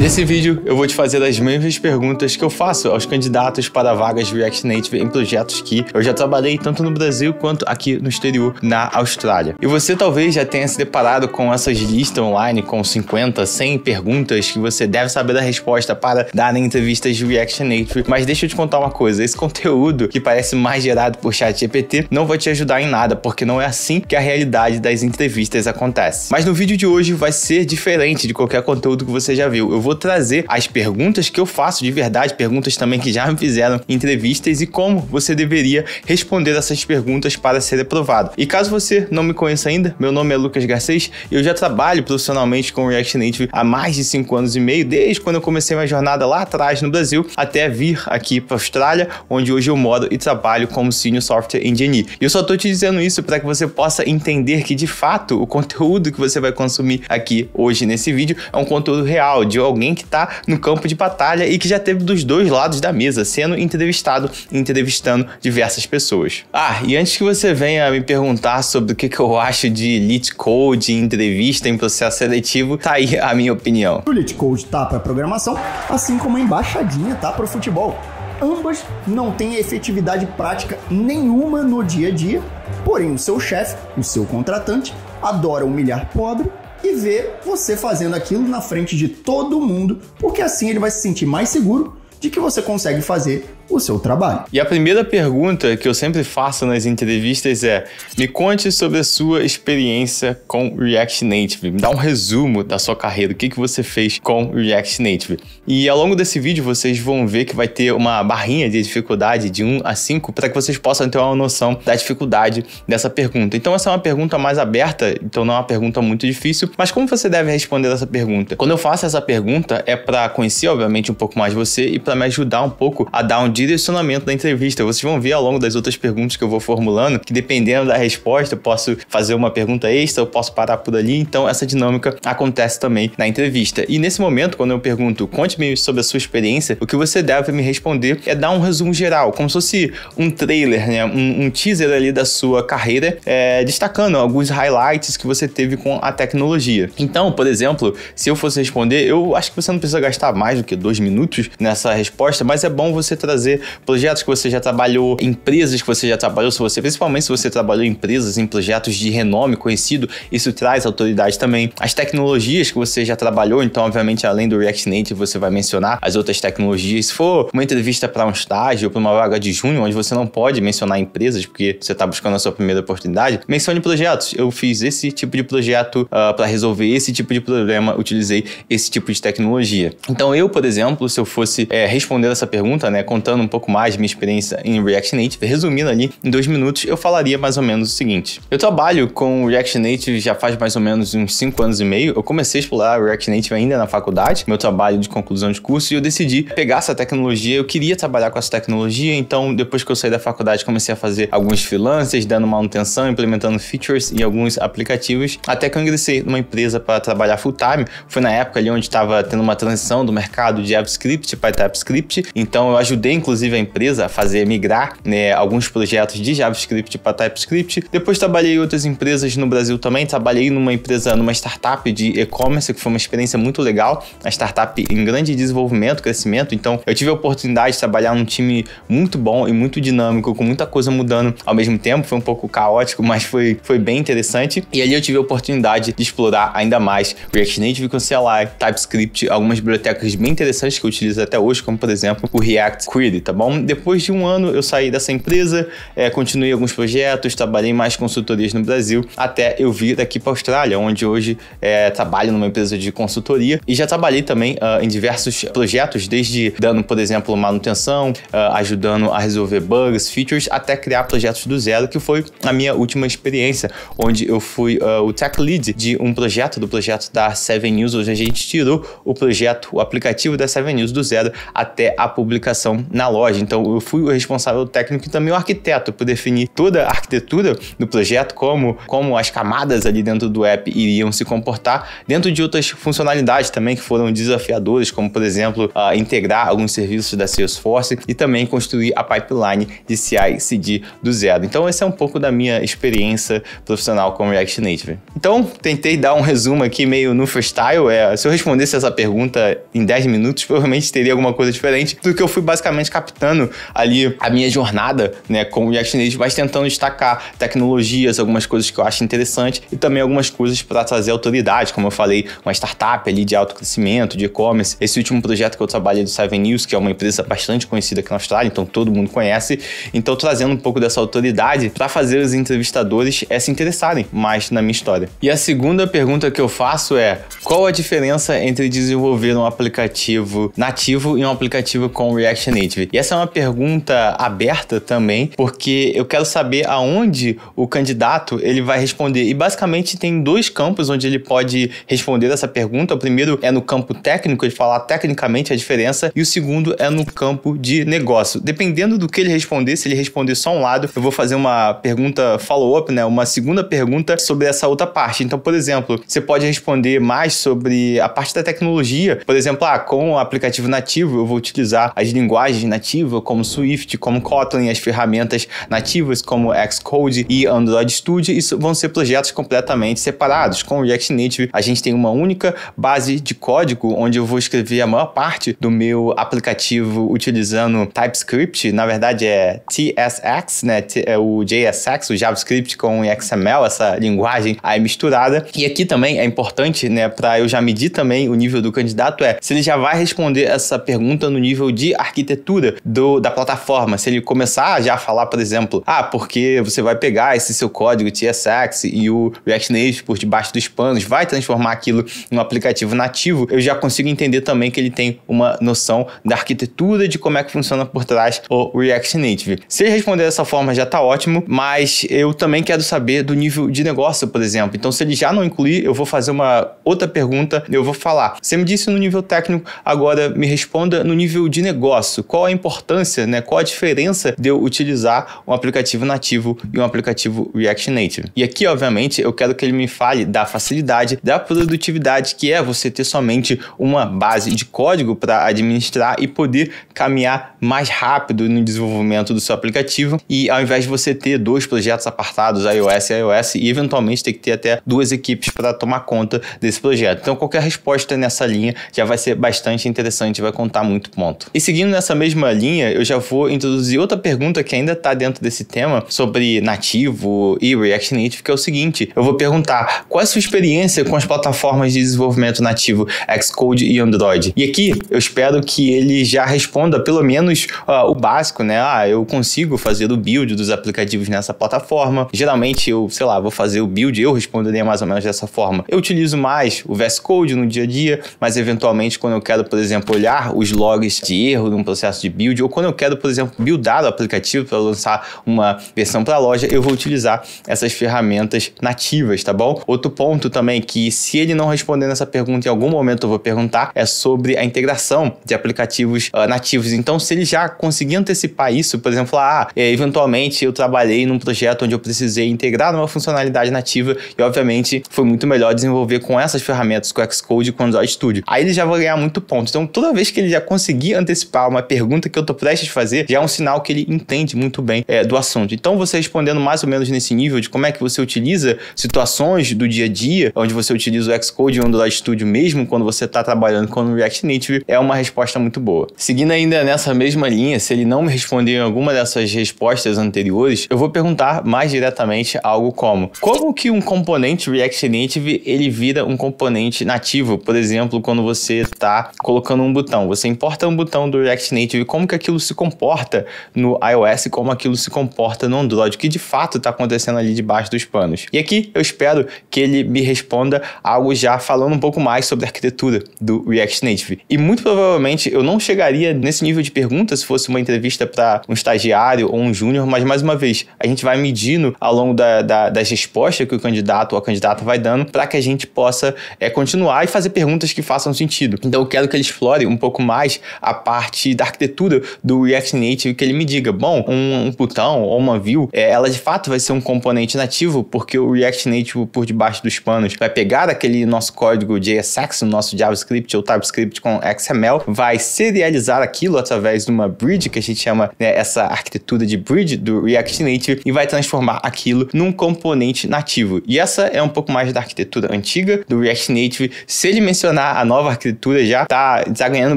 Nesse vídeo, eu vou te fazer as mesmas perguntas que eu faço aos candidatos para vagas React Native em projetos que eu já trabalhei tanto no Brasil quanto aqui no exterior, na Austrália. E você talvez já tenha se deparado com essas listas online com 50, 100 perguntas que você deve saber da resposta para dar entrevistas de React Native. Mas deixa eu te contar uma coisa, esse conteúdo que parece mais gerado por ChatGPT não vai te ajudar em nada, porque não é assim que a realidade das entrevistas acontece. Mas no vídeo de hoje vai ser diferente de qualquer conteúdo que você já viu. Eu vou vou trazer as perguntas que eu faço de verdade, perguntas também que já me fizeram em entrevistas e como você deveria responder essas perguntas para ser aprovado. E caso você não me conheça ainda, meu nome é Lucas Garcês e eu já trabalho profissionalmente com React Native há mais de 5 anos e meio, desde quando eu comecei minha jornada lá atrás no Brasil até vir aqui para a Austrália, onde hoje eu moro e trabalho como Senior Software Engineer. E eu só estou te dizendo isso para que você possa entender que de fato o conteúdo que você vai consumir aqui hoje nesse vídeo é um conteúdo real de algum alguém que está no campo de batalha e que já teve dos dois lados da mesa, sendo entrevistado e entrevistando diversas pessoas. Ah, e antes que você venha me perguntar sobre o que, que eu acho de Elite Code, entrevista em processo seletivo, tá aí a minha opinião. O Elite Code tá para programação, assim como a embaixadinha tá para o futebol ambas não têm efetividade prática nenhuma no dia a dia, porém o seu chefe, o seu contratante, adora humilhar pobre e ver você fazendo aquilo na frente de todo mundo, porque assim ele vai se sentir mais seguro de que você consegue fazer o seu trabalho. E a primeira pergunta que eu sempre faço nas entrevistas é: me conte sobre a sua experiência com React Native. Me dá um resumo da sua carreira, o que, que você fez com React Native. E ao longo desse vídeo vocês vão ver que vai ter uma barrinha de dificuldade de 1 a 5 para que vocês possam ter uma noção da dificuldade dessa pergunta. Então essa é uma pergunta mais aberta, então não é uma pergunta muito difícil, mas como você deve responder essa pergunta? Quando eu faço essa pergunta é para conhecer obviamente um pouco mais você e para me ajudar um pouco a dar um direcionamento da entrevista. Vocês vão ver ao longo das outras perguntas que eu vou formulando, que dependendo da resposta, eu posso fazer uma pergunta extra, eu posso parar por ali. Então, essa dinâmica acontece também na entrevista. E nesse momento, quando eu pergunto, conte-me sobre a sua experiência, o que você deve me responder é dar um resumo geral, como se fosse um trailer, né? um, um teaser ali da sua carreira, é, destacando alguns highlights que você teve com a tecnologia. Então, por exemplo, se eu fosse responder, eu acho que você não precisa gastar mais do que dois minutos nessa resposta, mas é bom você trazer fazer projetos que você já trabalhou, empresas que você já trabalhou, se você, principalmente se você trabalhou em empresas, em projetos de renome conhecido, isso traz autoridade também. As tecnologias que você já trabalhou, então, obviamente, além do React Native, você vai mencionar as outras tecnologias. Se for uma entrevista para um estágio, para uma vaga de junho, onde você não pode mencionar empresas, porque você está buscando a sua primeira oportunidade, mencione projetos. Eu fiz esse tipo de projeto uh, ah, para resolver esse tipo de problema, utilizei esse tipo de tecnologia. Então, eu, por exemplo, se eu fosse é, responder essa pergunta, né, contando contando um pouco mais de minha experiência em React Native, resumindo ali, em dois minutos, eu falaria mais ou menos o seguinte. Eu trabalho com React Native já faz mais ou menos uns cinco anos e meio. Eu comecei a explorar React Native ainda na faculdade, meu trabalho de conclusão de curso, e eu decidi pegar essa tecnologia. Eu queria trabalhar com essa tecnologia, então depois que eu saí da faculdade, comecei a fazer alguns freelancers, dando manutenção, implementando features em alguns aplicativos, até que eu ingressei numa empresa para trabalhar full time. Foi na época ali onde estava tendo uma transição do mercado de JavaScript para TypeScript, então eu ajudei inclusive a empresa a fazer migrar né, alguns projetos de JavaScript para TypeScript. Depois trabalhei em outras empresas no Brasil também, trabalhei numa empresa, numa startup de e-commerce, que foi uma experiência muito legal, a startup em grande desenvolvimento, crescimento, então eu tive a oportunidade de trabalhar num time muito bom e muito dinâmico, com muita coisa mudando ao mesmo tempo, foi um pouco caótico, mas foi, foi bem interessante, e ali eu tive a oportunidade de explorar ainda mais React Native com CLI, TypeScript, algumas bibliotecas bem interessantes que eu utilizo até hoje, como por exemplo o React Query, tá bom? Depois de um ano eu saí dessa empresa, é, continuei alguns projetos, trabalhei mais consultorias no Brasil, até eu vir aqui para a Austrália, onde hoje é, trabalho numa empresa de consultoria e já trabalhei também uh, em diversos projetos, desde dando, por exemplo, manutenção, uh, ajudando a resolver bugs, features, até criar projetos do zero, que foi a minha última experiência, onde eu fui uh, o tech lead de um projeto, do projeto da Seven News, onde a gente tirou o projeto, o aplicativo da Seven News do zero até a publicação na na loja. Então eu fui o responsável técnico e também o arquiteto por definir toda a arquitetura do projeto, como, como as camadas ali dentro do app iriam se comportar, dentro de outras funcionalidades também que foram desafiadoras, como por exemplo uh, integrar alguns serviços da Salesforce e também construir a pipeline de CI/CD do zero. Então esse é um pouco da minha experiência profissional com React Native. Então tentei dar um resumo aqui meio no freestyle. É, se eu respondesse essa pergunta em 10 minutos, provavelmente teria alguma coisa diferente do que eu fui basicamente captando ali a minha jornada, né, com o React Native, mas tentando destacar tecnologias, algumas coisas que eu acho interessante e também algumas coisas para trazer autoridade, como eu falei, uma startup ali de alto crescimento, de e-commerce. Esse último projeto que eu é do Seven News, que é uma empresa bastante conhecida aqui na Austrália, então todo mundo conhece. Então trazendo um pouco dessa autoridade para fazer os entrevistadores é, se interessarem mais na minha história. E a segunda pergunta que eu faço é: qual a diferença entre desenvolver um aplicativo nativo e um aplicativo com React Native? E essa é uma pergunta aberta também, porque eu quero saber aonde o candidato ele vai responder. E basicamente tem dois campos onde ele pode responder essa pergunta. O primeiro é no campo técnico, de falar tecnicamente a diferença, e o segundo é no campo de negócio. Dependendo do que ele responder, se ele responder só um lado, eu vou fazer uma pergunta follow-up, né? Uma segunda pergunta sobre essa outra parte. Então, por exemplo, você pode responder mais sobre a parte da tecnologia. Por exemplo, ah, com o aplicativo nativo eu vou utilizar as linguagens né? nativa, como Swift, como Kotlin, as ferramentas nativas como Xcode e Android Studio, isso vão ser projetos completamente separados. Com o React Native, a gente tem uma única base de código onde eu vou escrever a maior parte do meu aplicativo utilizando TypeScript, na verdade é TSX, né? É o JSX, o JavaScript com XML, essa linguagem aí misturada. E aqui também é importante, né, para eu já medir também o nível do candidato é se ele já vai responder essa pergunta no nível de arquitetura estrutura do, da plataforma. Se ele começar já a falar, por exemplo, ah, porque você vai pegar esse seu código TSX e o React Native por debaixo dos panos, vai transformar aquilo em um aplicativo nativo, eu já consigo entender também que ele tem uma noção da arquitetura, de como é que funciona por trás o React Native. Se ele responder dessa forma já está ótimo, mas eu também quero saber do nível de negócio, por exemplo. Então, se ele já não incluir, eu vou fazer uma outra pergunta, eu vou falar. Você me disse no nível técnico, agora me responda no nível de negócio. Qual qual a importância, né? Qual a diferença de eu utilizar um aplicativo nativo e um aplicativo React Native. E aqui, obviamente, eu quero que ele me fale da facilidade, da produtividade que é você ter somente uma base de código para administrar e poder caminhar mais rápido no desenvolvimento do seu aplicativo. E ao invés de você ter dois projetos apartados, iOS e iOS, e eventualmente ter que ter até duas equipes para tomar conta desse projeto. Então, qualquer resposta nessa linha já vai ser bastante interessante, vai contar muito ponto. E seguindo nessa mesma mesma linha, eu já vou introduzir outra pergunta que ainda está dentro desse tema sobre nativo e React Native, que é o seguinte: eu vou perguntar qual é a sua experiência com as plataformas de desenvolvimento nativo Xcode e Android? E aqui eu espero que ele já responda pelo menos uh, o básico, né? Ah, eu consigo fazer o build dos aplicativos nessa plataforma. Geralmente eu, sei lá, vou fazer o build, eu responderia mais ou menos dessa forma. Eu utilizo mais o VS Code no dia a dia, mas eventualmente quando eu quero, por exemplo, olhar os logs de erro num processo processo de build, ou quando eu quero, por exemplo, buildar o aplicativo para lançar uma versão para a loja, eu vou utilizar essas ferramentas nativas, tá bom? Outro ponto também é que se ele não responder nessa pergunta em algum momento eu vou perguntar é sobre a integração de aplicativos uh, nativos. Então, se ele já conseguir antecipar isso, por exemplo, ah, é, eventualmente eu trabalhei num projeto onde eu precisei integrar uma funcionalidade nativa e obviamente foi muito melhor desenvolver com essas ferramentas, com o Xcode e com o Android Studio. Aí ele já vai ganhar muito ponto. Então, toda vez que ele já conseguir antecipar uma pergunta pergunta que eu tô prestes a fazer já é um sinal que ele entende muito bem é, do assunto. Então, você respondendo mais ou menos nesse nível de como é que você utiliza situações do dia a dia, onde você utiliza o Xcode e o Android Studio mesmo, quando você está trabalhando com o React Native, é uma resposta muito boa. Seguindo ainda nessa mesma linha, se ele não me responder em alguma dessas respostas anteriores, eu vou perguntar mais diretamente algo como: como que um componente React Native ele vira um componente nativo? Por exemplo, quando você está colocando um botão, você importa um botão do React Native e como que aquilo se comporta no iOS, como aquilo se comporta no Android, o que de fato está acontecendo ali debaixo dos panos. E aqui eu espero que ele me responda algo já falando um pouco mais sobre a arquitetura do React Native. E muito provavelmente eu não chegaria nesse nível de pergunta se fosse uma entrevista para um estagiário ou um júnior, mas mais uma vez, a gente vai medindo ao longo da, da, das respostas que o candidato ou a candidata vai dando para que a gente possa é, continuar e fazer perguntas que façam sentido. Então eu quero que ele explore um pouco mais a parte da arquitetura arquitetura do React Native que ele me diga, bom, um, um putão ou uma view, é, ela de fato vai ser um componente nativo, porque o React Native por debaixo dos panos vai pegar aquele nosso código JSX, o nosso JavaScript ou TypeScript com XML, vai serializar aquilo através de uma bridge, que a gente chama né, essa arquitetura de bridge do React Native, e vai transformar aquilo num componente nativo. E essa é um pouco mais da arquitetura antiga do React Native. Se ele mencionar a nova arquitetura, já tá, tá ganhando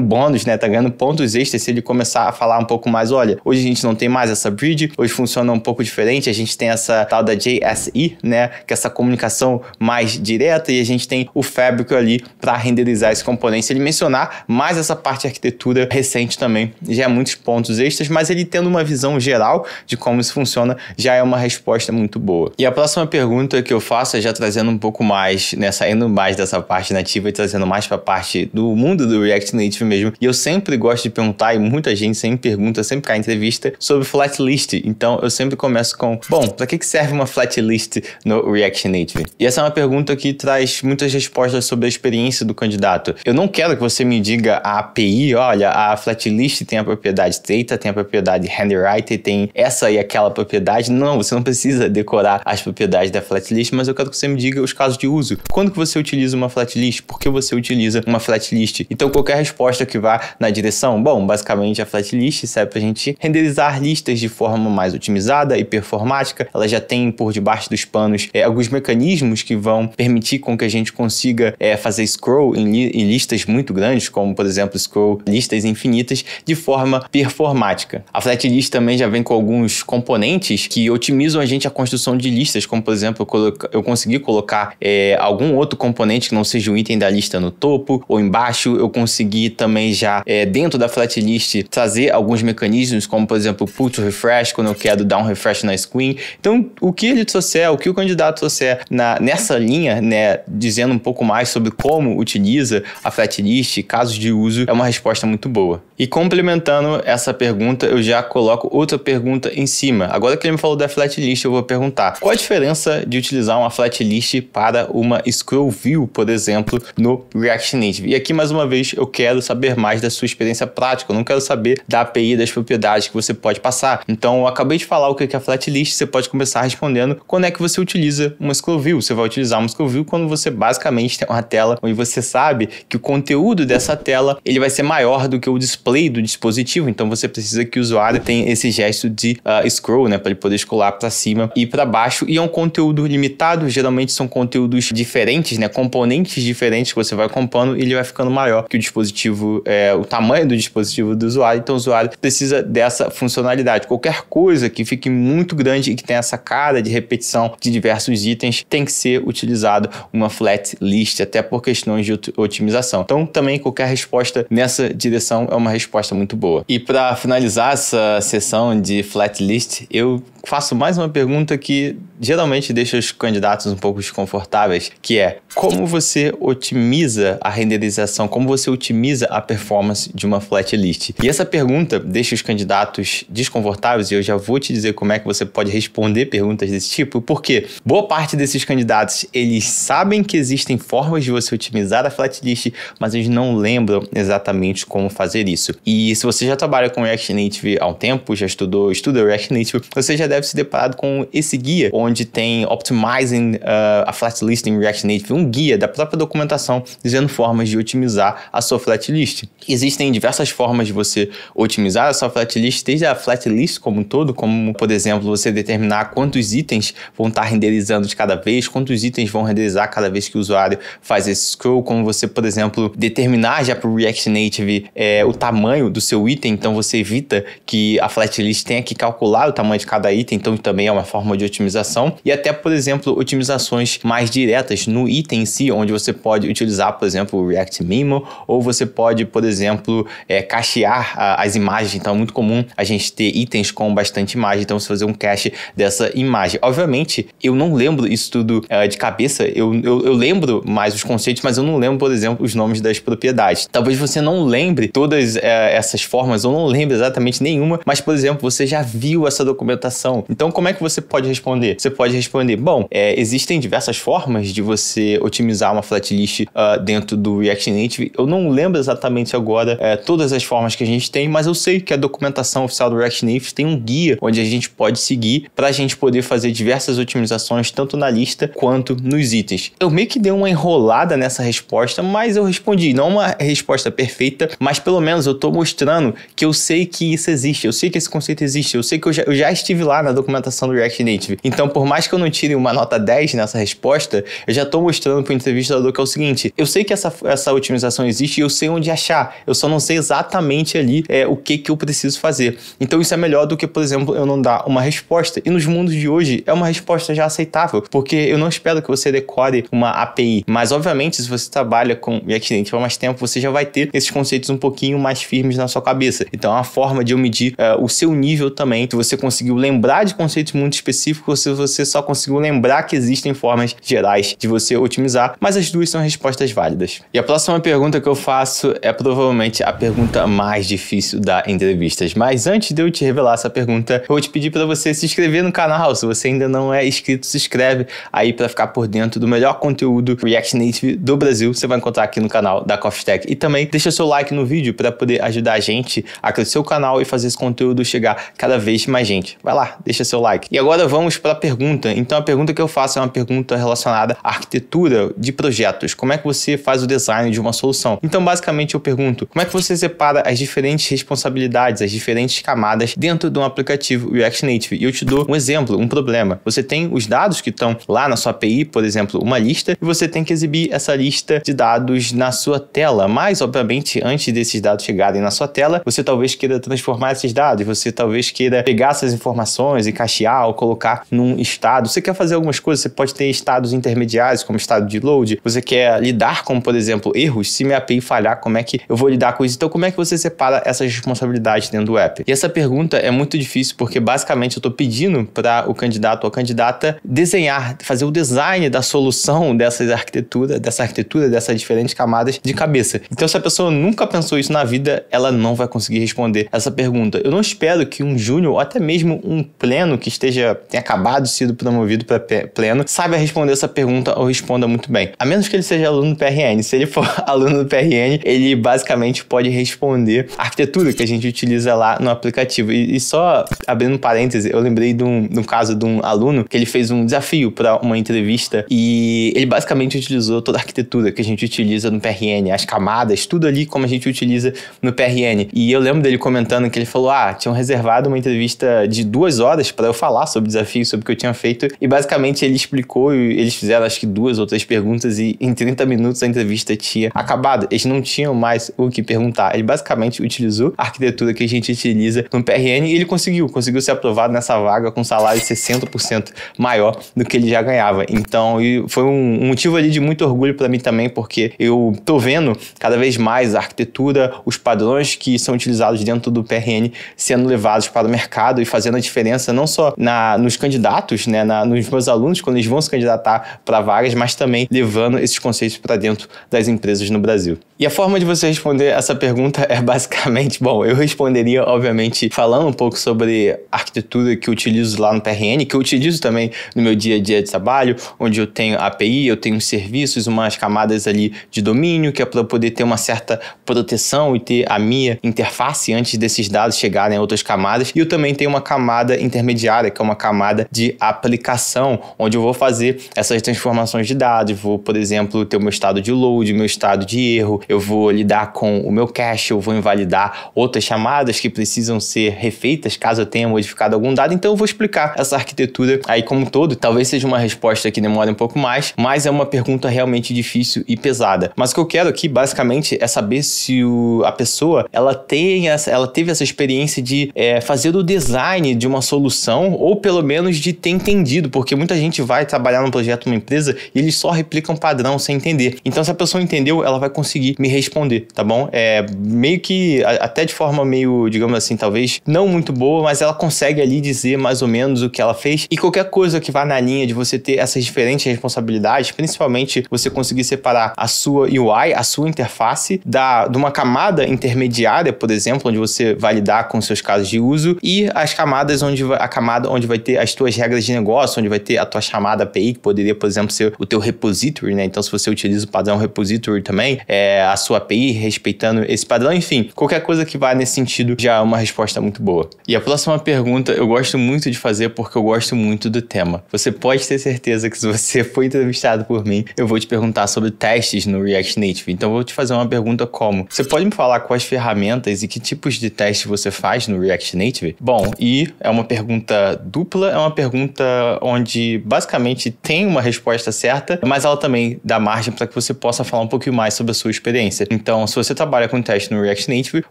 bônus, né? Tá ganhando pontos extras se ele começar a falar um pouco mais, olha, hoje a gente não tem mais essa bridge, hoje funciona um pouco diferente, a gente tem essa tal da JSI, né, que é essa comunicação mais direta e a gente tem o Fabric ali para renderizar esse componente. Ele mencionar mais essa parte de arquitetura recente também, já é muitos pontos extras, mas ele tendo uma visão geral de como isso funciona, já é uma resposta muito boa. E a próxima pergunta que eu faço é já trazendo um pouco mais, né, saindo mais dessa parte nativa e trazendo mais para a parte do mundo do React Native mesmo. E eu sempre gosto de perguntar e muita gente sempre pergunta, sempre cai em entrevista sobre flatlist. Então eu sempre começo com: bom, para que, serve uma flatlist no React Native? E essa é uma pergunta que traz muitas respostas sobre a experiência do candidato. Eu não quero que você me diga a API, olha, a flatlist tem a propriedade data, tem a propriedade handwriter, tem essa e aquela propriedade. Não, você não precisa decorar as propriedades da flatlist, mas eu quero que você me diga os casos de uso. Quando que você utiliza uma flatlist? Por que você utiliza uma flatlist? Então qualquer resposta que vá na direção, bom, basicamente basicamente a Flatlist serve para a gente renderizar listas de forma mais otimizada e performática. Ela já tem por debaixo dos panos é, alguns mecanismos que vão permitir com que a gente consiga é, fazer scroll em, li em, listas muito grandes, como por exemplo scroll listas infinitas, de forma performática. A Flatlist também já vem com alguns componentes que otimizam a gente a construção de listas, como por exemplo eu consegui colocar é, algum outro componente que não seja o item da lista no topo ou embaixo. Eu consegui também já é, dentro da Flatlist existe, trazer alguns mecanismos, como por exemplo o pull to refresh, quando eu quero dar um refresh na screen. Então, o que ele trouxer, o que o candidato trouxer na, nessa linha, né, dizendo um pouco mais sobre como utiliza a flatlist, casos de uso, é uma resposta muito boa. E complementando essa pergunta, eu já coloco outra pergunta em cima. Agora que ele me falou da flatlist, eu vou perguntar: qual a diferença de utilizar uma flatlist para uma scroll view, por exemplo, no React Native? E aqui mais uma vez eu quero saber mais da sua experiência prática. Eu não quero quero saber da API, das propriedades que você pode passar. Então, eu acabei de falar o que é a flatlist, você pode começar respondendo quando é que você utiliza uma SQL View. Você vai utilizar uma SQL View quando você basicamente tem uma tela onde você sabe que o conteúdo dessa tela ele vai ser maior do que o display do dispositivo, então você precisa que o usuário tenha esse gesto de uh, scroll, né, para ele poder escolar para cima e para baixo. E é um conteúdo limitado, geralmente são conteúdos diferentes, né, componentes diferentes que você vai comprando e ele vai ficando maior que o dispositivo, é, o tamanho do dispositivo do do usuário, então o usuário precisa dessa funcionalidade. Qualquer coisa que fique muito grande e que tenha essa cara de repetição de diversos itens tem que ser utilizado uma flat list, até por questões de otimização. Então, também qualquer resposta nessa direção é uma resposta muito boa. E para finalizar essa sessão de flat list, eu faço mais uma pergunta que geralmente deixa os candidatos um pouco desconfortáveis, que é como você otimiza a renderização, como você otimiza a performance de uma flat list. E essa pergunta deixa os candidatos desconfortáveis e eu já vou te dizer como é que você pode responder perguntas desse tipo, porque boa parte desses candidatos, eles sabem que existem formas de você otimizar a flatlist, mas eles não lembram exatamente como fazer isso. E se você já trabalha com React Native há um tempo, já estudou, estuda React Native, você já deve se deparado com esse guia, onde tem Optimizing uh, a Flatlist em React Native, um guia da própria documentação dizendo formas de otimizar a sua flatlist. Existem diversas formas de você você otimizar a sua flatlist, desde a flatlist como um todo, como por exemplo, você determinar quantos itens vão estar renderizando de cada vez, quantos itens vão renderizar cada vez que o usuário faz esse scroll, como você, por exemplo, determinar já para o React Native é, o tamanho do seu item, então você evita que a flatlist tenha que calcular o tamanho de cada item, então também é uma forma de otimização, e até, por exemplo, otimizações mais diretas no item em si, onde você pode utilizar, por exemplo, o React Mimo, ou você pode, por exemplo, é, cachear ah, as imagens, então é muito comum a gente ter itens com bastante imagem, então você fazer um cache dessa imagem. Obviamente, eu não lembro isso tudo uh, de cabeça, eu, eu, eu, lembro mais os conceitos, mas eu não lembro, por exemplo, os nomes das propriedades. Talvez você não lembre todas uh, essas formas, ou não lembre exatamente nenhuma, mas, por exemplo, você já viu essa documentação. Então, como é que você pode responder? Você pode responder, bom, é, existem diversas formas de você otimizar uma flatlist uh, dentro do React Native. Eu não lembro exatamente agora eh, todas as formas que que a gente tem, mas eu sei que a documentação oficial do React Native tem um guia onde a gente pode seguir para a gente poder fazer diversas otimizações, tanto na lista quanto nos itens. Eu meio que dei uma enrolada nessa resposta, mas eu respondi. Não uma resposta perfeita, mas pelo menos eu estou mostrando que eu sei que isso existe, eu sei que esse conceito existe, eu sei que eu já, eu já estive lá na documentação do React Native. Então, por mais que eu não tire uma nota 10 nessa resposta, eu já estou mostrando para o entrevistador que é o seguinte: eu sei que essa, essa otimização existe e eu sei onde achar, eu só não sei exatamente ali é, o que, que eu preciso fazer. Então isso é melhor do que, por exemplo, eu não dar uma resposta. E nos mundos de hoje é uma resposta já aceitável, porque eu não espero que você decore uma API. Mas, obviamente, se você trabalha com e aqui é por mais tempo, você já vai ter esses conceitos um pouquinho mais firmes na sua cabeça. Então é uma forma de eu medir é, o seu nível também, se você conseguiu lembrar de conceitos muito específicos ou se você só conseguiu lembrar que existem formas gerais de você otimizar, mas as duas são respostas válidas. E a próxima pergunta que eu faço é provavelmente a pergunta mais mais difícil dar entrevistas. Mas antes de eu te revelar essa pergunta, eu vou te pedir para você se inscrever no canal. Se você ainda não é inscrito, se inscreve aí para ficar por dentro do melhor conteúdo React Native do Brasil. Você vai encontrar aqui no canal da Coffee Tech. E também deixa seu like no vídeo para poder ajudar a gente a crescer o canal e fazer esse conteúdo chegar cada vez mais gente. Vai lá, deixa seu like. E agora vamos para a pergunta. Então a pergunta que eu faço é uma pergunta relacionada à arquitetura de projetos. Como é que você faz o design de uma solução? Então basicamente eu pergunto, como é que você separa as diferentes responsabilidades, as diferentes camadas dentro de um aplicativo React Native. E eu te dou um exemplo, um problema. Você tem os dados que estão lá na sua API, por exemplo, uma lista, e você tem que exibir essa lista de dados na sua tela. Mas, obviamente, antes desses dados chegarem na sua tela, você talvez queira transformar esses dados, você talvez queira pegar essas informações e cachear ou colocar num estado. Você quer fazer algumas coisas, você pode ter estados intermediários, como estado de load, você quer lidar com, por exemplo, erros. Se minha API falhar, como é que eu vou lidar com isso? Então, como é que você separa separa essas responsabilidades dentro do app? E essa pergunta é muito difícil porque basicamente eu estou pedindo para o candidato ou a candidata desenhar, fazer o design da solução dessa arquitetura, dessa arquitetura, dessas diferentes camadas de cabeça. Então, se a pessoa nunca pensou isso na vida, ela não vai conseguir responder essa pergunta. Eu não espero que um júnior ou até mesmo um pleno que esteja tenha acabado sido promovido para pleno saiba responder essa pergunta ou responda muito bem. A menos que ele seja aluno do PRN. Se ele for aluno do PRN, ele basicamente pode responder arquitetura que a gente utiliza lá no aplicativo. E, e só abrindo um parêntese, eu lembrei de um, de um caso de um aluno que ele fez um desafio para uma entrevista e ele basicamente utilizou toda a arquitetura que a gente utiliza no PRN, as camadas, tudo ali como a gente utiliza no PRN. E eu lembro dele comentando que ele falou: Ah, tinham reservado uma entrevista de duas horas para eu falar sobre o desafio, sobre o que eu tinha feito. E basicamente ele explicou e eles fizeram acho que duas ou três perguntas e em 30 minutos a entrevista tinha acabado. Eles não tinham mais o que perguntar. Ele basicamente utilizou a arquitetura que a gente utiliza no PRN e ele conseguiu, conseguiu ser aprovado nessa vaga com salário 60% maior do que ele já ganhava. Então, foi um, um motivo ali de muito orgulho para mim também, porque eu tô vendo cada vez mais a arquitetura, os padrões que são utilizados dentro do PRN sendo levados para o mercado e fazendo a diferença não só na, nos candidatos, né, na, nos meus alunos quando eles vão se candidatar para vagas, mas também levando esses conceitos para dentro das empresas no Brasil. E a forma de você responder essa pergunta é basicamente basicamente, bom, eu responderia, obviamente, falando um pouco sobre a arquitetura que eu utilizo lá no PRN, que eu utilizo também no meu dia a dia de trabalho, onde eu tenho API, eu tenho serviços, umas camadas ali de domínio, que é para poder ter uma certa proteção e ter a minha interface antes desses dados chegarem a outras camadas. E eu também tenho uma camada intermediária, que é uma camada de aplicação, onde eu vou fazer essas transformações de dados, vou, por exemplo, ter o meu estado de load, meu estado de erro, eu vou lidar com o meu cache, eu vou invadir validar outras chamadas que precisam ser refeitas caso eu tenha modificado algum dado. Então eu vou explicar essa arquitetura aí como um todo. Talvez seja uma resposta que demore um pouco mais, mas é uma pergunta realmente difícil e pesada. Mas o que eu quero aqui basicamente é saber se o, a pessoa ela tem essa, ela teve essa experiência de é, fazer o design de uma solução ou pelo menos de ter entendido, porque muita gente vai trabalhar num projeto numa empresa e eles só replicam padrão sem entender. Então se a pessoa entendeu, ela vai conseguir me responder, tá bom? É meio que até de forma meio, digamos assim, talvez não muito boa, mas ela consegue ali dizer mais ou menos o que ela fez. E qualquer coisa que vá na linha de você ter essas diferentes responsabilidades, principalmente você conseguir separar a sua UI, a sua interface, da, de uma camada intermediária, por exemplo, onde você vai lidar com seus casos de uso, e as camadas onde vai, a camada onde vai ter as tuas regras de negócio, onde vai ter a tua chamada API, que poderia, por exemplo, ser o teu repository, né? Então, se você utiliza o padrão repository também, é, a sua API respeitando esse padrão, enfim qualquer coisa que vá nesse sentido já é uma resposta muito boa. E a próxima pergunta eu gosto muito de fazer porque eu gosto muito do tema. Você pode ter certeza que se você for entrevistado por mim, eu vou te perguntar sobre testes no React Native. Então eu vou te fazer uma pergunta como: você pode me falar quais ferramentas e que tipos de testes você faz no React Native? Bom, e é uma pergunta dupla, é uma pergunta onde basicamente tem uma resposta certa, mas ela também dá margem para que você possa falar um pouquinho mais sobre a sua experiência. Então, se você trabalha com teste no React Native, cliente,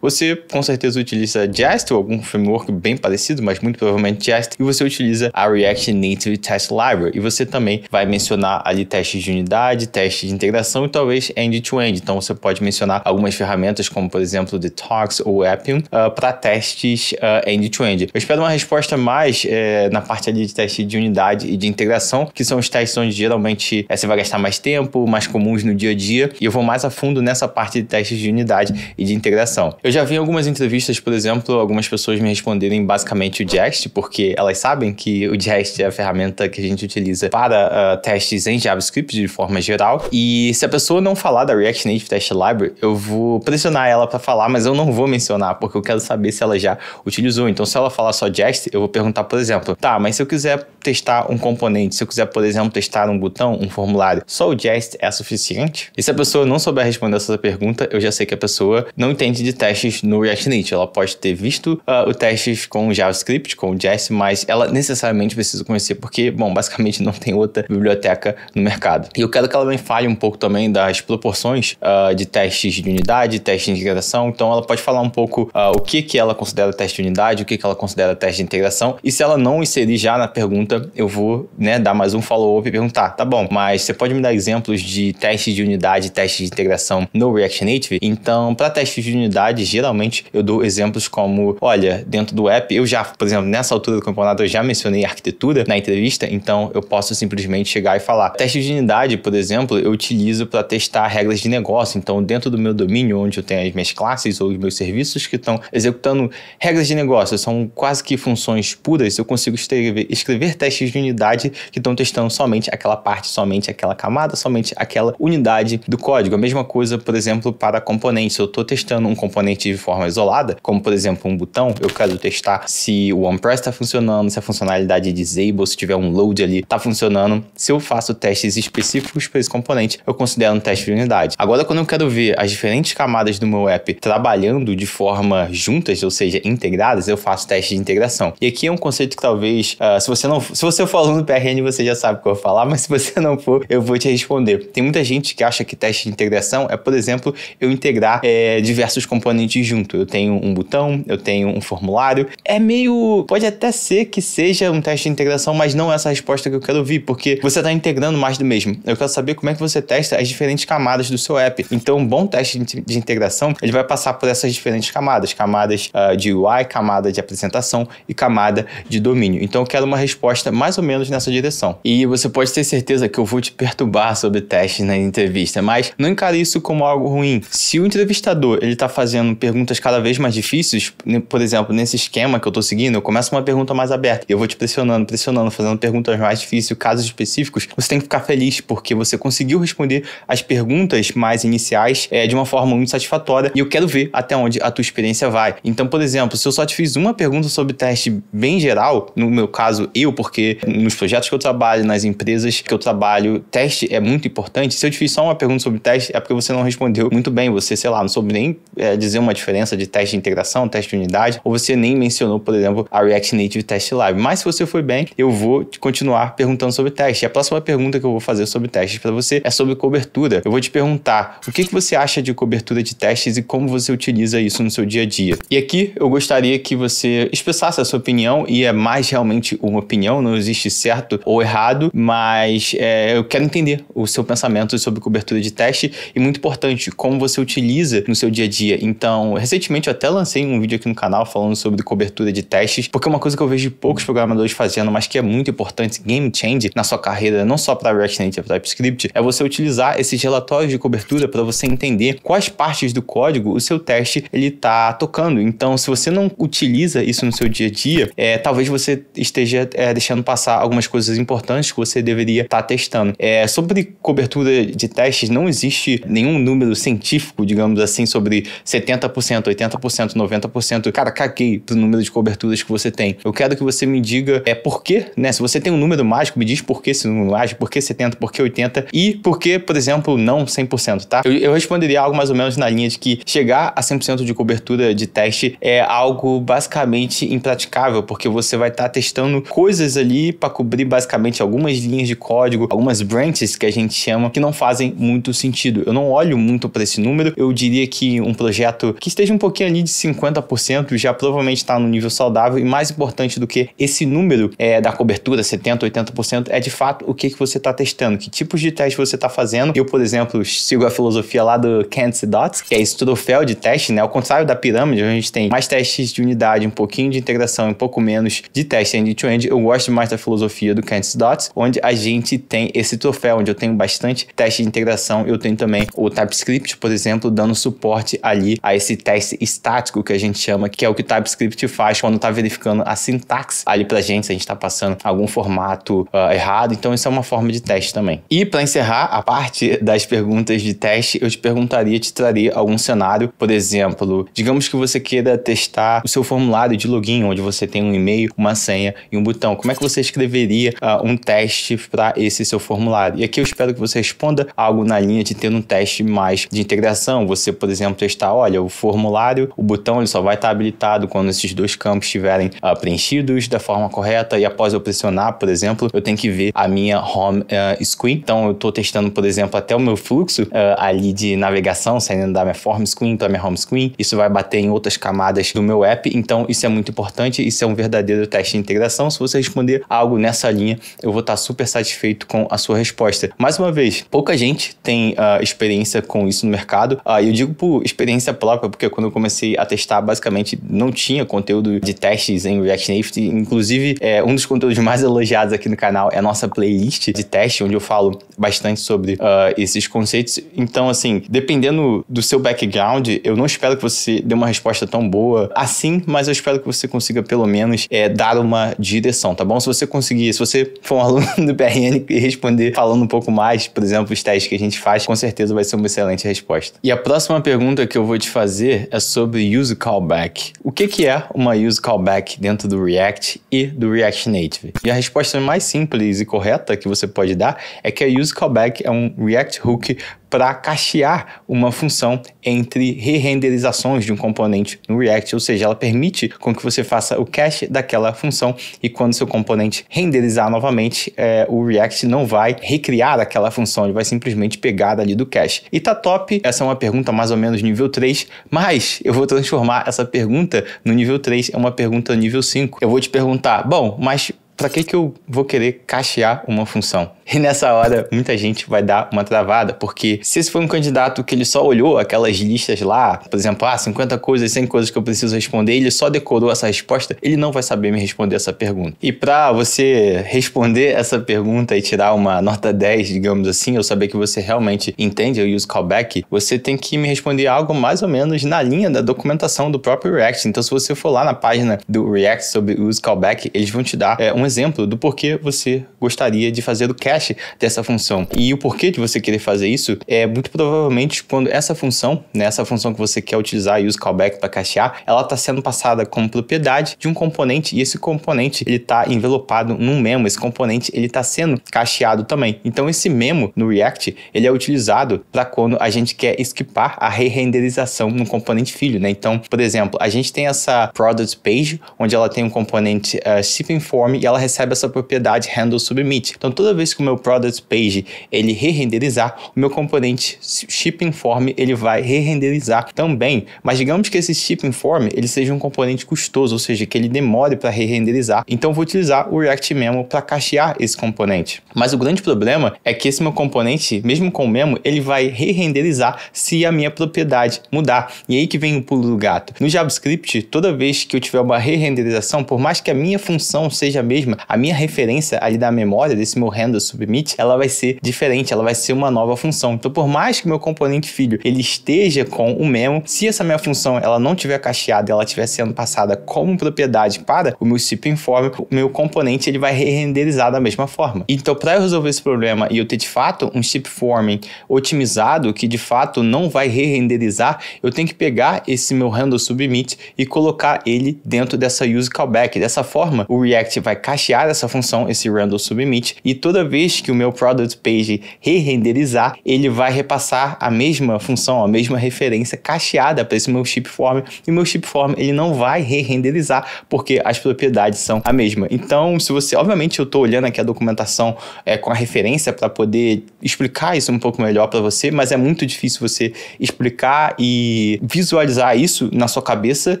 você com certeza utiliza Jest ou algum framework bem parecido, mas muito provavelmente Jest, e você utiliza a React Native Test Library. E você também vai mencionar ali testes de unidade, testes de integração e talvez end-to-end. Então você pode mencionar algumas ferramentas, como por exemplo Detox ou Appium, uh, ah, para testes uh, end-to-end. Eu espero uma resposta mais eh, na parte ali de teste de unidade e de integração, que são os testes onde geralmente eh, você vai gastar mais tempo, mais comuns no dia a dia, e eu vou mais a fundo nessa parte de testes de unidade e de integração eu já vi em algumas entrevistas, por exemplo, algumas pessoas me responderem basicamente o Jest, porque elas sabem que o Jest é a ferramenta que a gente utiliza para uh, testes em JavaScript de forma geral. E se a pessoa não falar da React Native Test Library, eu vou pressionar ela para falar, mas eu não vou mencionar, porque eu quero saber se ela já utilizou. Então, se ela falar só Jest, eu vou perguntar, por exemplo, tá, mas se eu quiser testar um componente, se eu quiser, por exemplo, testar um botão, um formulário, só o Jest é suficiente? E se a pessoa não souber responder essa pergunta, eu já sei que a pessoa não entende de testes no React Native. Ela pode ter visto uh, o testes com JavaScript, com Jest, mas ela necessariamente precisa conhecer porque, bom, basicamente não tem outra biblioteca no mercado. E eu quero que ela me fale um pouco também das proporções uh, de testes de unidade, testes de integração. Então ela pode falar um pouco uh, o que, que ela considera teste de unidade, o que, que ela considera teste de integração. E se ela não inserir já na pergunta, eu vou né, dar mais um follow-up e perguntar, tá bom, mas você pode me dar exemplos de testes de unidade, testes de integração no React Native? Então, para testes de unidade, geralmente eu dou exemplos como, olha, dentro do app, eu já, por exemplo, nessa altura do campeonato eu já mencionei arquitetura na entrevista, então eu posso simplesmente chegar e falar. Teste de unidade, por exemplo, eu utilizo para testar regras de negócio, então dentro do meu domínio, onde eu tenho as minhas classes ou os meus serviços que estão executando regras de negócio, são quase que funções puras, eu consigo escrever, escrever testes de unidade que estão testando somente aquela parte, somente aquela camada, somente aquela unidade do código. A mesma coisa, por exemplo, para componentes. Eu estou testando um componente de forma isolada, como por exemplo um botão, eu quero testar se o onPress está funcionando, se a funcionalidade disable, se tiver um load ali, está funcionando. Se eu faço testes específicos para esse componente, eu considero um teste de unidade. Agora, quando eu quero ver as diferentes camadas do meu app trabalhando de forma juntas, ou seja, integradas, eu faço teste de integração. E aqui é um conceito que talvez, uh, se você não, se você for aluno do PRN, você já sabe o que eu vou falar, mas se você não for, eu vou te responder. Tem muita gente que acha que teste de integração é, por exemplo, eu integrar é, diversos componentes junto. Eu tenho um botão, eu tenho um formulário. É meio. Pode até ser que seja um teste de integração, mas não é essa resposta que eu quero ouvir, porque você está integrando mais do mesmo. Eu quero saber como é que você testa as diferentes camadas do seu app. Então, um bom teste de integração ele vai passar por essas diferentes camadas: camadas uh, de UI, camada de apresentação e camada de domínio. Então, eu quero uma resposta mais ou menos nessa direção. E você pode ter certeza que eu vou te perturbar sobre testes na entrevista, mas não encare isso como algo ruim. Se o entrevistador ele está fazendo fazendo perguntas cada vez mais difíceis, por exemplo, nesse esquema que eu tô seguindo, eu começo uma pergunta mais aberta e eu vou te pressionando, pressionando, fazendo perguntas mais difíceis, casos específicos, você tem que ficar feliz porque você conseguiu responder as perguntas mais iniciais é, de uma forma muito satisfatória e eu quero ver até onde a tua experiência vai. Então, por exemplo, se eu só te fiz uma pergunta sobre teste bem geral, no meu caso eu, porque nos projetos que eu trabalho, nas empresas que eu trabalho, teste é muito importante. Se eu te fiz só uma pergunta sobre teste, é porque você não respondeu muito bem, você, sei lá, não soube nem é, dizer uma diferença de teste de integração, teste de unidade, ou você nem mencionou, por exemplo, a React Native Test Lab. Mas se você foi bem, eu vou continuar perguntando sobre teste. E a próxima pergunta que eu vou fazer sobre testes para você é sobre cobertura. Eu vou te perguntar o que, que você acha de cobertura de testes e como você utiliza isso no seu dia a dia. E aqui eu gostaria que você expressasse a sua opinião, e é mais realmente uma opinião, não existe certo ou errado, mas é, eu quero entender o seu pensamento sobre cobertura de teste e, muito importante, como você utiliza no seu dia a dia então, recentemente eu até lancei um vídeo aqui no canal falando sobre cobertura de testes, porque é uma coisa que eu vejo poucos programadores fazendo, mas que é muito importante, assim, game change na sua carreira, não só para React Native TypeScript, é você utilizar esses relatórios de cobertura para você entender quais partes do código o seu teste ele tá tocando. Então, se você não utiliza isso no seu dia a dia, é, talvez você esteja é, deixando passar algumas coisas importantes que você deveria estar tá testando. É, sobre cobertura de testes, não existe nenhum número científico, digamos assim, sobre 70%, 80%, 90%. Cara, caguei pro número de coberturas que você tem. Eu quero que você me diga é por quê, né? Se você tem um número mágico, me diz por que esse número mágico, por que 70, por que 80 e por que, por exemplo, não 100%, tá? Eu, eu responderia algo mais ou menos na linha de que chegar a 100% de cobertura de teste é algo basicamente impraticável, porque você vai estar tá testando coisas ali para cobrir basicamente algumas linhas de código, algumas branches que a gente chama que não fazem muito sentido. Eu não olho muito para esse número, eu diria que um projeto projeto que esteja um pouquinho ali de 50%, já provavelmente está no nível saudável e mais importante do que esse número é, da cobertura, 70%, 80%, é de fato o que, que você está testando, que tipos de teste você está fazendo. Eu, por exemplo, sigo a filosofia lá do Kansas Dots, que é esse troféu de teste, né? Ao contrário da pirâmide, a gente tem mais testes de unidade, um pouquinho de integração, um pouco menos de teste end-to-end. Eu gosto mais da filosofia do Kansas Dots, onde a gente tem esse troféu, onde eu tenho bastante teste de integração, eu tenho também o TypeScript, por exemplo, dando suporte ali ali a esse teste estático que a gente chama, que é o que o TypeScript faz quando está verificando a sintaxe ali para gente, se a gente está passando algum formato uh, errado. Então, isso é uma forma de teste também. E para encerrar a parte das perguntas de teste, eu te perguntaria, te traria algum cenário, por exemplo, digamos que você queira testar o seu formulário de login, onde você tem um e-mail, uma senha e um botão. Como é que você escreveria uh, um teste para esse seu formulário? E aqui eu espero que você responda algo na linha de ter um teste mais de integração. Você, por exemplo, testar olha, o formulário, o botão ele só vai estar habilitado quando esses dois campos estiverem uh, preenchidos da forma correta e após eu pressionar, por exemplo, eu tenho que ver a minha home uh, screen. Então eu estou testando, por exemplo, até o meu fluxo uh, ali de navegação saindo da minha form screen para minha home screen. Isso vai bater em outras camadas do meu app, então isso é muito importante, isso é um verdadeiro teste de integração. Se você responder algo nessa linha, eu vou estar super satisfeito com a sua resposta. Mais uma vez, pouca gente tem experiência com isso no mercado. Uh, eu digo por experiência experiência própria, porque quando eu comecei a testar, basicamente não tinha conteúdo de testes em React Native. Inclusive, é, um dos conteúdos mais elogiados aqui no canal é a nossa playlist de teste, onde eu falo bastante sobre uh, esses conceitos. Então, assim, dependendo do seu background, eu não espero que você dê uma resposta tão boa assim, mas eu espero que você consiga pelo menos é, dar uma direção, tá bom? Se você conseguir, se você for um aluno do brn e responder falando um pouco mais, por exemplo, os testes que a gente faz, com certeza vai ser uma excelente resposta. E a próxima pergunta que eu vou vou te fazer é sobre Use Callback. O que, que é uma Use Callback dentro do React e do React Native? E a resposta mais simples e correta que você pode dar é que a Use Callback é um React Hook para cachear uma função entre re-renderizações de um componente no React, ou seja, ela permite com que você faça o cache daquela função e quando seu componente renderizar novamente, é, o React não vai recriar aquela função, ele vai simplesmente pegar ali do cache. E tá top? Essa é uma pergunta mais ou menos nível 3, mas eu vou transformar essa pergunta no nível 3 é uma pergunta nível 5. Eu vou te perguntar, bom, mas para que, que eu vou querer cachear uma função? E nessa hora, muita gente vai dar uma travada, porque se esse foi um candidato que ele só olhou aquelas listas lá, por exemplo, ah, 50 coisas, 100 coisas que eu preciso responder, ele só decorou essa resposta, ele não vai saber me responder essa pergunta. E para você responder essa pergunta e tirar uma nota 10, digamos assim, ou saber que você realmente entende o use callback, você tem que me responder algo mais ou menos na linha da documentação do próprio React. Então, se você for lá na página do React sobre use callback, eles vão te dar é, um exemplo do porquê você gostaria de fazer o cache encaixe dessa função. E o porquê de você querer fazer isso é muito provavelmente quando essa função, né, essa função que você quer utilizar e use callback para cachear, ela está sendo passada como propriedade de um componente e esse componente ele está envelopado num memo. Esse componente ele está sendo cacheado também. Então esse memo no React ele é utilizado para quando a gente quer esquipar a re-renderização no componente filho, né? Então, por exemplo, a gente tem essa product page onde ela tem um componente uh, eh, shipping form e ela recebe essa propriedade handle submit. Então toda vez que o meu product page ele re-renderizar, o meu componente shipping form ele vai re-renderizar também. Mas digamos que esse shipping inform ele seja um componente custoso, ou seja, que ele demore para re-renderizar. Então vou utilizar o React Memo para cachear esse componente. Mas o grande problema é que esse meu componente, mesmo com o memo, ele vai re-renderizar se a minha propriedade mudar. E aí que vem o pulo do gato. No JavaScript, toda vez que eu tiver uma re-renderização, por mais que a minha função seja a mesma, a minha referência ali da memória desse meu handle submit, ela vai ser diferente, ela vai ser uma nova função. Então, por mais que meu componente filho ele esteja com o memo, se essa minha função ela não tiver cacheada, ela estiver sendo passada como propriedade para o meu SIP informe, o meu componente ele vai renderizar da mesma forma. Então, para eu resolver esse problema e eu ter de fato um SIP forming otimizado que de fato não vai re-renderizar, eu tenho que pegar esse meu handle submit e colocar ele dentro dessa use callback. Dessa forma, o React vai cachear essa função, esse handle submit, e toda vez vez que o meu product page re-renderizar, ele vai repassar a mesma função, a mesma referência cacheada para esse meu form e meu form ele não vai re-renderizar porque as propriedades são a mesma. Então, se você, obviamente, eu estou olhando aqui a documentação é, com a referência para poder explicar isso um pouco melhor para você, mas é muito difícil você explicar e visualizar isso na sua cabeça.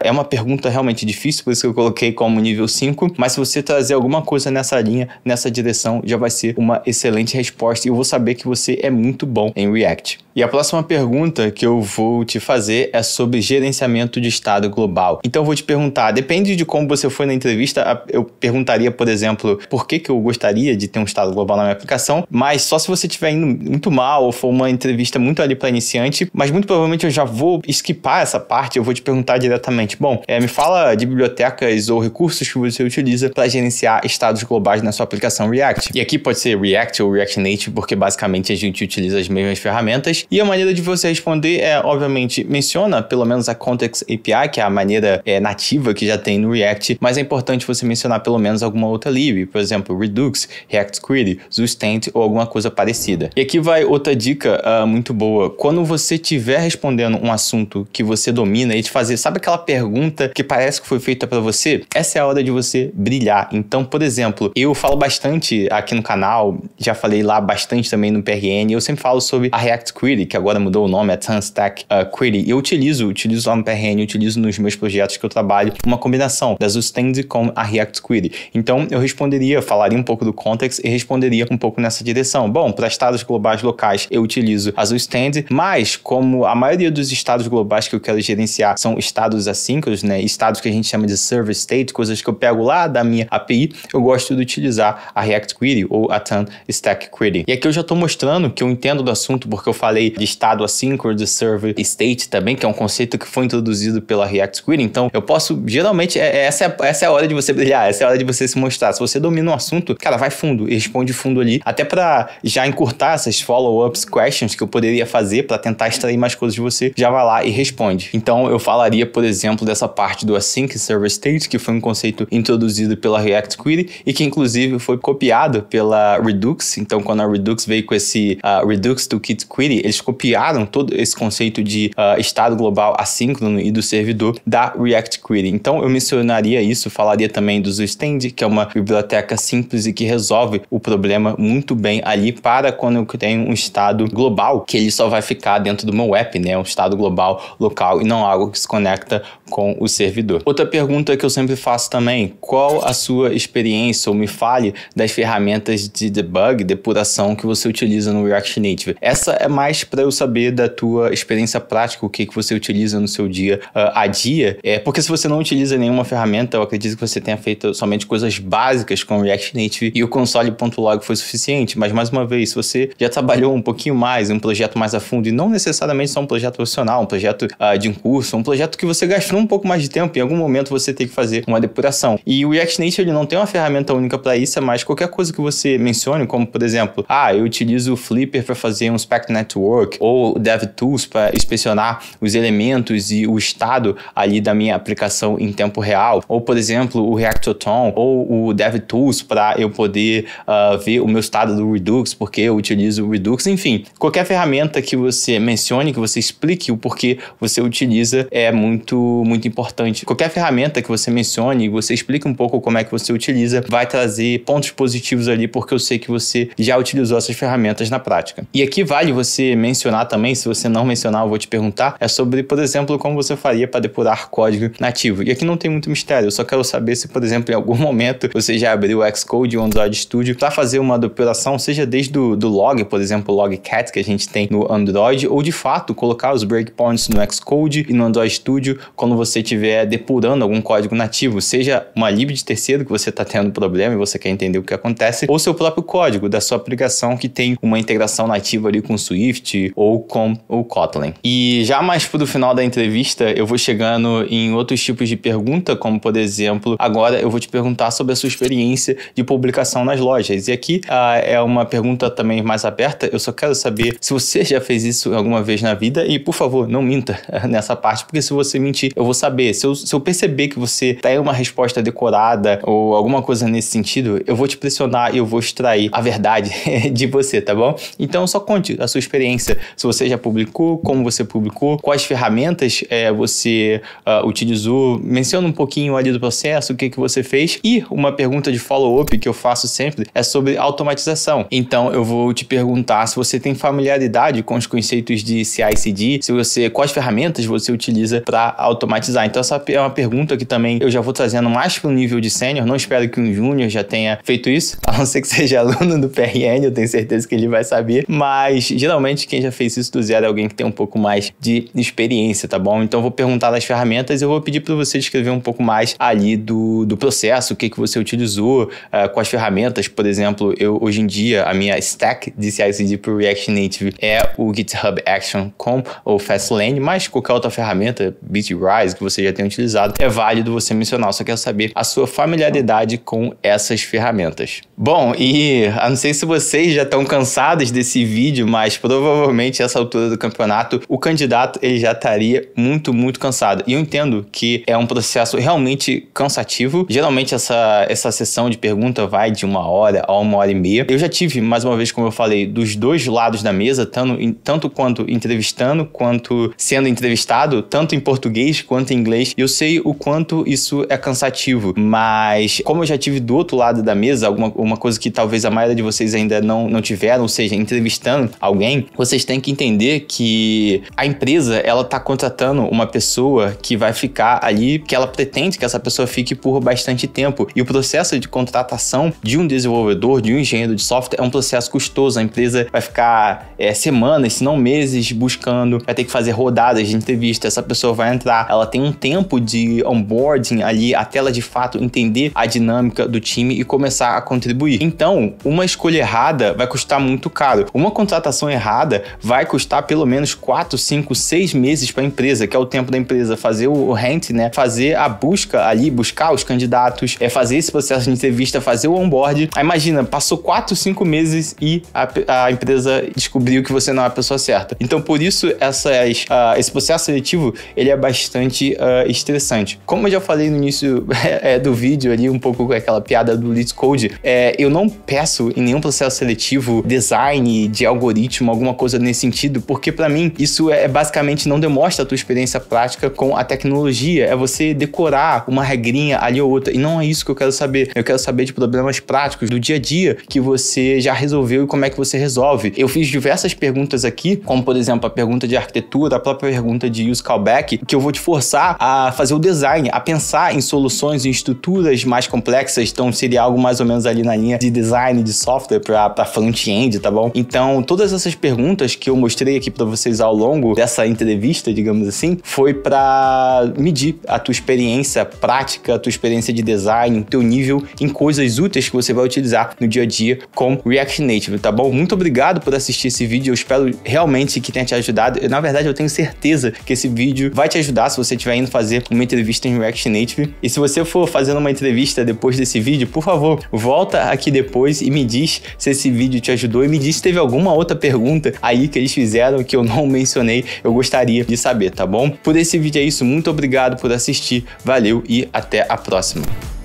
É uma pergunta realmente difícil, por isso que eu coloquei como nível 5, mas se você trazer alguma coisa nessa linha, nessa direção, já vai ser uma uma excelente resposta e eu vou saber que você é muito bom em React. E a próxima pergunta que eu vou te fazer é sobre gerenciamento de estado global. Então eu vou te perguntar, depende de como você foi na entrevista, eu perguntaria, por exemplo, por que, que eu gostaria de ter um estado global na minha aplicação, mas só se você estiver indo muito mal ou for uma entrevista muito ali para iniciante, mas muito provavelmente eu já vou esquipar essa parte, eu vou te perguntar diretamente, bom, é, me fala de bibliotecas ou recursos que você utiliza para gerenciar estados globais na sua aplicação React. E aqui pode ser React ou React Native, porque basicamente a gente utiliza as mesmas ferramentas. E a maneira de você responder é, obviamente, menciona pelo menos a Context API, que é a maneira é, nativa que já tem no React, mas é importante você mencionar pelo menos alguma outra lib, por exemplo, Redux, React Query, Zustent ou alguma coisa parecida. E aqui vai outra dica uh, muito boa. Quando você estiver respondendo um assunto que você domina e te fazer, sabe aquela pergunta que parece que foi feita para você? Essa é a hora de você brilhar. Então, por exemplo, eu falo bastante aqui no canal já falei lá bastante também no PRN. Eu sempre falo sobre a React Query, que agora mudou o nome, é Tanstack uh, Query. Eu utilizo, utilizo lá no PRN, utilizo nos meus projetos que eu trabalho uma combinação das Ustand com a React Query. Então, eu responderia, falaria um pouco do context e responderia um pouco nessa direção. Bom, para estados globais locais, eu utilizo as Ustand, mas como a maioria dos estados globais que eu quero gerenciar são estados assíncronos, né? Estados que a gente chama de server state, coisas que eu pego lá da minha API, eu gosto de utilizar a React Query ou a Tan Python Stack Query. E aqui eu já estou mostrando que eu entendo do assunto porque eu falei de estado assíncrono, de server state também, que é um conceito que foi introduzido pela React Query. Então eu posso, geralmente, é, é essa, é, essa é a hora de você brilhar, essa é a hora de você se mostrar. Se você domina um assunto, cara, vai fundo e responde fundo ali, até para já encurtar essas follow-ups questions que eu poderia fazer para tentar extrair mais coisas de você, já vai lá e responde. Então eu falaria, por exemplo, dessa parte do async server state, que foi um conceito introduzido pela React Query e que inclusive foi copiado pela Redux. Então, quando a Redux veio com esse uh, Redux do Kit Query, eles copiaram todo esse conceito de uh, estado global assíncrono e do servidor da React Query. Então, eu mencionaria isso, falaria também do Zustand, que é uma biblioteca simples e que resolve o problema muito bem ali para quando eu tenho um estado global, que ele só vai ficar dentro do meu app, né? Um estado global, local e não algo que se conecta com o servidor. Outra pergunta que eu sempre faço também, qual a sua experiência ou me fale das ferramentas de debug, depuração que você utiliza no React Native. Essa é mais para eu saber da tua experiência prática, o que, que você utiliza no seu dia uh, a dia. É, porque se você não utiliza nenhuma ferramenta, eu acredito que você tenha feito somente coisas básicas com o React Native e o console.log foi suficiente. Mas mais uma vez, se você já trabalhou um pouquinho mais em um projeto mais a fundo, e não necessariamente só um projeto profissional, um projeto uh, de um curso, um projeto que você gastou um pouco mais de tempo, em algum momento você tem que fazer uma depuração. E o React Native ele não tem uma ferramenta única para isso, é mas qualquer coisa que você menciona como por exemplo, ah, eu utilizo o Flipper para fazer um Spectre Network ou o DevTools para inspecionar os elementos e o estado ali da minha aplicação em tempo real, ou por exemplo, o Reactoton ou o DevTools para eu poder uh, ver o meu estado do Redux, porque eu utilizo o Redux, enfim, qualquer ferramenta que você mencione, que você explique o porquê você utiliza é muito muito importante. Qualquer ferramenta que você mencione, e você explique um pouco como é que você utiliza, vai trazer pontos positivos ali, porque o sei que você já utilizou essas ferramentas na prática. E aqui vale você mencionar também, se você não mencionar, eu vou te perguntar, é sobre, por exemplo, como você faria para depurar código nativo. E aqui não tem muito mistério, eu só quero saber se, por exemplo, em algum momento você já abriu o Xcode ou Android Studio para fazer uma depuração, seja desde do, do log, por exemplo, logcat que a gente tem no Android, ou de fato colocar os breakpoints no Xcode e no Android Studio quando você estiver depurando algum código nativo, seja uma lib de terceiro que você está tendo problema e você quer entender o que acontece, ou seu próprio próprio código da sua aplicação que tem uma integração nativa ali com Swift ou com o Kotlin. E já mais pro final da entrevista, eu vou chegando em outros tipos de pergunta, como por exemplo, agora eu vou te perguntar sobre a sua experiência de publicação nas lojas. E aqui ah, é uma pergunta também mais aberta. Eu só quero saber se você já fez isso alguma vez na vida e, por favor, não minta nessa parte, porque se você mentir, eu vou saber. Se eu, se eu perceber que você tem uma resposta decorada ou alguma coisa nesse sentido, eu vou te pressionar e eu vou extrair aí a verdade de você, tá bom? Então só conte a sua experiência, se você já publicou, como você publicou, quais ferramentas é, você uh, utilizou, menciona um pouquinho ali do processo, o que, que você fez. E uma pergunta de follow-up que eu faço sempre é sobre automatização. Então eu vou te perguntar se você tem familiaridade com os conceitos de CI/CD, se você quais ferramentas você utiliza para automatizar. Então essa é uma pergunta que também eu já vou trazendo mais para o nível de sênior. Não espero que um júnior já tenha feito isso, a não ser que seja aluno do PRN, eu tenho certeza que ele vai saber, mas geralmente quem já fez isso do zero é alguém que tem um pouco mais de experiência, tá bom? Então eu vou perguntar nas ferramentas e eu vou pedir para você escrever um pouco mais ali do, do processo, o que, que você utilizou, uh, quais ferramentas, por exemplo, eu hoje em dia a minha stack de CI/CD para React Native é o GitHub Action Comp ou Fastlane, mas qualquer outra ferramenta, BitRise, que você já tem utilizado, é válido você mencionar. Eu só quero saber a sua familiaridade com essas ferramentas. Bom, e a não sei se vocês já estão cansados desse vídeo, mas provavelmente essa altura do campeonato, o candidato ele já estaria muito, muito cansado. E eu entendo que é um processo realmente cansativo. Geralmente essa, essa sessão de pergunta vai de uma hora a uma hora e meia. Eu já tive, mais uma vez, como eu falei, dos dois lados da mesa, tanto, tanto quanto entrevistando, quanto sendo entrevistado, tanto em português quanto em inglês. Eu sei o quanto isso é cansativo, mas como eu já tive do outro lado da mesa, alguma uma coisa que talvez talvez a maioria de vocês ainda não, não tiveram, ou seja, entrevistando alguém, vocês têm que entender que a empresa ela está contratando uma pessoa que vai ficar ali, que ela pretende que essa pessoa fique por bastante tempo. E o processo de contratação de um desenvolvedor, de um engenheiro de software, é um processo custoso. A empresa vai ficar é, semanas, se não meses, buscando, vai ter que fazer rodadas de entrevista. Essa pessoa vai entrar, ela tem um tempo de onboarding ali até ela de fato entender a dinâmica do time e começar a contribuir. Então, então, uma escolha errada vai custar muito caro. Uma contratação errada vai custar pelo menos 4, 5, 6 meses para a empresa, que é o tempo da empresa fazer o rent, né? Fazer a busca ali, buscar os candidatos, é fazer esse processo de entrevista, fazer o onboard. Aí imagina, passou 4, 5 meses e a, a empresa descobriu que você não é a pessoa certa. Então, por isso, essas, uh, esse processo seletivo, ele é bastante uh, estressante. Como eu já falei no início é, do vídeo ali, um pouco com aquela piada do Lead Code, é, eu não peço em nenhum processo seletivo design de algoritmo, alguma coisa nesse sentido, porque para mim isso é, é basicamente não demonstra a tua experiência prática com a tecnologia, é você decorar uma regrinha ali ou outra. E não é isso que eu quero saber. Eu quero saber de problemas práticos do dia a dia que você já resolveu e como é que você resolve. Eu fiz diversas perguntas aqui, como por exemplo a pergunta de arquitetura, a própria pergunta de use callback, que eu vou te forçar a fazer o design, a pensar em soluções, em estruturas mais complexas. Então seria algo mais ou menos ali na linha de design design de software para front-end, tá bom? Então, todas essas perguntas que eu mostrei aqui para vocês ao longo dessa entrevista, digamos assim, foi para medir a tua experiência prática, a tua experiência de design, o teu nível em coisas úteis que você vai utilizar no dia a dia com React Native, tá bom? Muito obrigado por assistir esse vídeo, eu espero realmente que tenha te ajudado. Eu, na verdade, eu tenho certeza que esse vídeo vai te ajudar se você estiver indo fazer uma entrevista em React Native. E se você for fazendo uma entrevista depois desse vídeo, por favor, volta aqui depois depois e me diz se esse vídeo te ajudou e me diz se teve alguma outra pergunta aí que eles fizeram que eu não mencionei. Eu gostaria de saber, tá bom? Por esse vídeo é isso. Muito obrigado por assistir. Valeu e até a próxima.